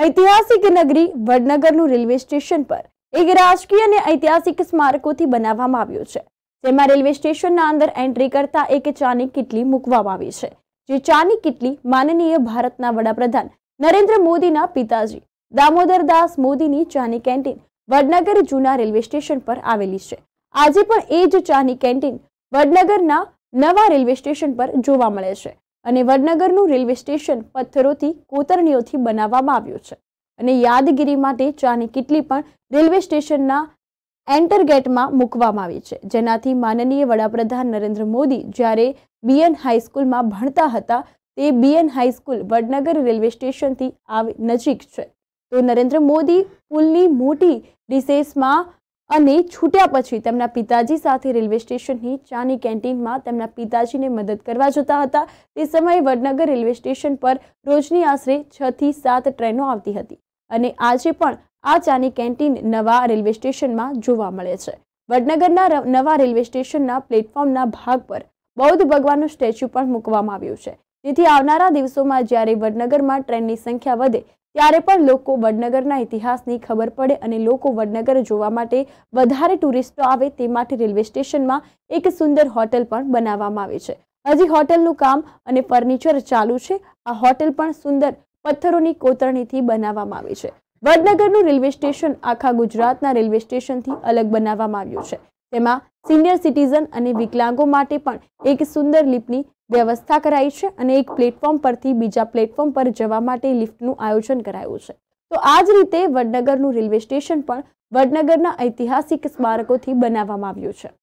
ઐતિહાસિક નગરી વડનગરનું railway station પર એક રાજકીય અને ઐતિહાસિક સ્મારકોથી બનાવવામાં આવ્યું છે જેમાં રેલવે સ્ટેશનના અંદર એન્ટ્રી કરતા એક ચાની કીટલી મૂકવામાં આવી છે જે ચાની કીટલી માનનીય ભારતના વડાપ્રધાન નરેન્દ્ર મોદીના પિતાજી દામોદર દાસ મોદીની ચાની કેન્ટીન વડનગર જૂના રેલવે સ્ટેશન પર આવેલી છે આજે પણ એ જ ચાની કેન્ટીન વડનગરના નવા રેલવે સ્ટેશન પર જોવા મળે છે અને વડનગરનું રેલવે સ્ટેશન પથ્થરોથી કોતરણીઓથી બનાવવામાં આવ્યું છે અને યાદગીરી માટે ચાની કેટલી પણ રેલવે સ્ટેશનના એન્ટરગેટમાં મૂકવામાં આવી છે જેનાથી માનનીય વડાપ્રધાન નરેન્દ્ર મોદી જ્યારે બીએન હાઈસ્કૂલમાં ભણતા હતા તે બીએન હાઈસ્કૂલ વડનગર રેલવે સ્ટેશનથી આવી નજીક છે તો નરેન્દ્ર મોદી પુલની મોટી ડિસેસમાં અને છૂટ્યા પછી તેમના પિતાજી સાથે રેલવે સ્ટેશનની ચાની કેન્ટીનમાં તેમના પિતાજીને મદદ કરવા જતા હતા તે સમયે વડનગર રેલવે સ્ટેશન પર રોજની આશરે છ થી સાત ટ્રેનો આવતી હતી અને આજે પણ આ ચાની કેન્ટીન નવા રેલવે સ્ટેશનમાં જોવા મળે છે વડનગરના નવા રેલવે સ્ટેશનના પ્લેટફોર્મના ભાગ પર બૌદ્ધ ભગવાનનું સ્ટેચ્યુ પણ મૂકવામાં આવ્યું છે તેથી આવનારા દિવસોમાં જ્યારે વડનગરમાં ટ્રેનની સંખ્યા વધે ત્યારે પણ લોકો વડનગરના ઇતિહાસની ખબર પડે અને લોકો વડનગર જોવા માટે વધારે ટુરિસ્ટો આવે તે માટે રેલવે સ્ટેશનમાં એક સુંદર હોટેલ પણ બનાવવામાં આવે છે હજી હોટેલનું કામ અને ફર્નિચર ચાલુ છે આ હોટેલ પણ સુંદર પથ્થરોની કોતરણીથી બનાવવામાં આવી છે વડનગરનું રેલવે સ્ટેશન આખા ગુજરાતના રેલવે સ્ટેશનથી અલગ બનાવવામાં આવ્યું છે તેમાં સિનિયર સિટીઝન અને વિકલાંગો માટે પણ એક સુંદર લિફ્ટની વ્યવસ્થા કરાઈ છે અને એક પ્લેટફોર્મ પરથી બીજા પ્લેટફોર્મ પર જવા માટે લિફ્ટનું આયોજન કરાયું છે તો આ જ રીતે વડનગરનું રેલવે સ્ટેશન પણ વડનગરના ઐતિહાસિક સ્મારકોથી બનાવવામાં આવ્યું છે